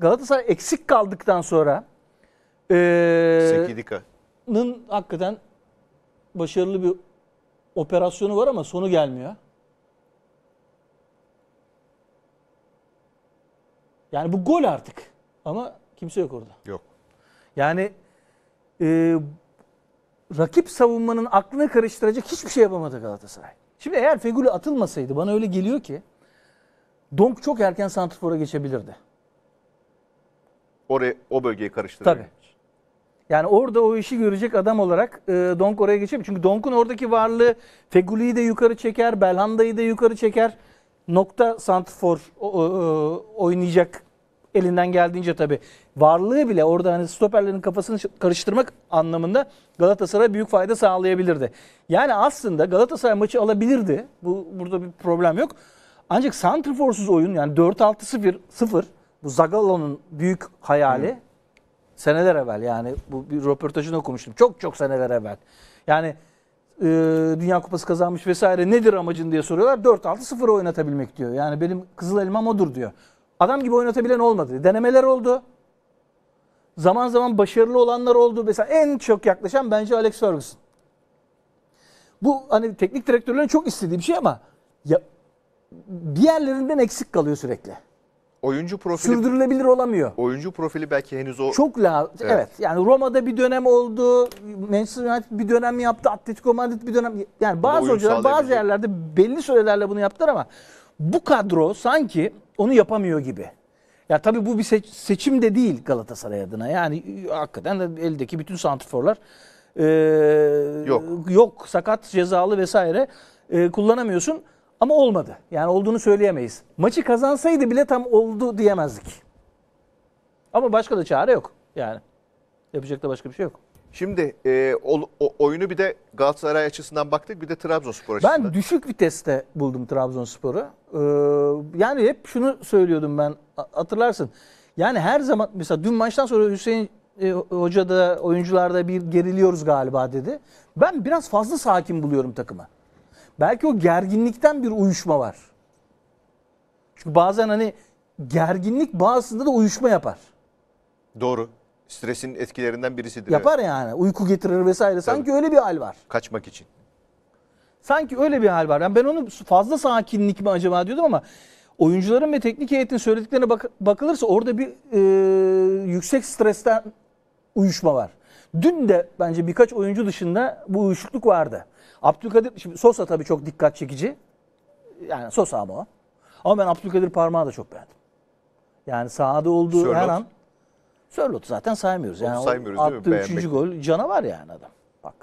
Galatasaray eksik kaldıktan sonra Sekidika'nın hakikaten başarılı bir operasyonu var ama sonu gelmiyor. Yani bu gol artık. Ama kimse yok orada. Yok. Yani e, rakip savunmanın aklını karıştıracak hiçbir şey yapamadı Galatasaray. Şimdi eğer Fegül'e atılmasaydı bana öyle geliyor ki Donk çok erken santrfora geçebilirdi oraya, o bölgeyi karıştırıyor. Tabii. Yani orada o işi görecek adam olarak e, Donk oraya geçebilir. Çünkü Donk'un oradaki varlığı Feguli'yi de yukarı çeker, Belhanda'yı da yukarı çeker. Nokta Santfor e, oynayacak elinden geldiğince tabii. Varlığı bile orada hani stoperlerin kafasını karıştırmak anlamında Galatasaray büyük fayda sağlayabilirdi. Yani aslında Galatasaray maçı alabilirdi. Bu burada bir problem yok. Ancak santriforsuz oyun yani 4-6-0 0 bu Zagallo'nun büyük hayali Hı. seneler evvel yani bu bir röportajını okumuştum. Çok çok seneler evvel. Yani e, Dünya Kupası kazanmış vesaire nedir amacın diye soruyorlar. 4-6-0 oynatabilmek diyor. Yani benim kızıl elmam odur diyor. Adam gibi oynatabilen olmadı. Denemeler oldu. Zaman zaman başarılı olanlar oldu. Mesela en çok yaklaşan bence Alex Ferguson. Bu hani teknik direktörlerin çok istediği bir şey ama ya, bir yerlerinden eksik kalıyor sürekli oyuncu profili sürdürülebilir olamıyor. Oyuncu profili belki henüz o çok lazım. Evet. evet. Yani Roma'da bir dönem oldu. Manchester United bir dönem yaptı. Atletico Madrid bir dönem yani bazı hocalar bazı yerlerde belli sürelerle bunu yaptılar ama bu kadro sanki onu yapamıyor gibi. Ya tabii bu bir seç, seçim de değil Galatasaray adına. Yani hakikaten eldeki bütün santrforlar e, yok. yok sakat, cezalı vesaire e, kullanamıyorsun. Ama olmadı. Yani olduğunu söyleyemeyiz. Maçı kazansaydı bile tam oldu diyemezdik. Ama başka da çare yok. Yani yapacak da başka bir şey yok. Şimdi e, o, o, oyunu bir de Galatasaray açısından baktık bir de Trabzonspor açısından. Ben düşük viteste buldum Trabzonspor'u. Ee, yani hep şunu söylüyordum ben hatırlarsın. Yani her zaman mesela dün maçtan sonra Hüseyin e, Hoca da oyuncularda bir geriliyoruz galiba dedi. Ben biraz fazla sakin buluyorum takımı. Belki o gerginlikten bir uyuşma var. Çünkü bazen hani gerginlik bazısında da uyuşma yapar. Doğru. Stresin etkilerinden birisidir. Yapar evet. yani. Uyku getirir vesaire. Sanki Tabii. öyle bir hal var. Kaçmak için. Sanki öyle bir hal var. Yani ben onu fazla sakinlik mi acaba diyordum ama oyuncuların ve teknik heyetin söylediklerine bak bakılırsa orada bir e, yüksek stresten uyuşma var. Dün de bence birkaç oyuncu dışında bu uyuşukluk vardı. Abdülkadir, şimdi Sosa tabii çok dikkat çekici. Yani Sosa ama o. Ama ben Abdülkadir parmağı da çok beğendim. Yani sahada olduğu Sörlot. her an. Sörlot zaten saymıyoruz. Yani Onu saymıyoruz değil mi? Attığı üçüncü gol canavar yani adam. Hakikaten.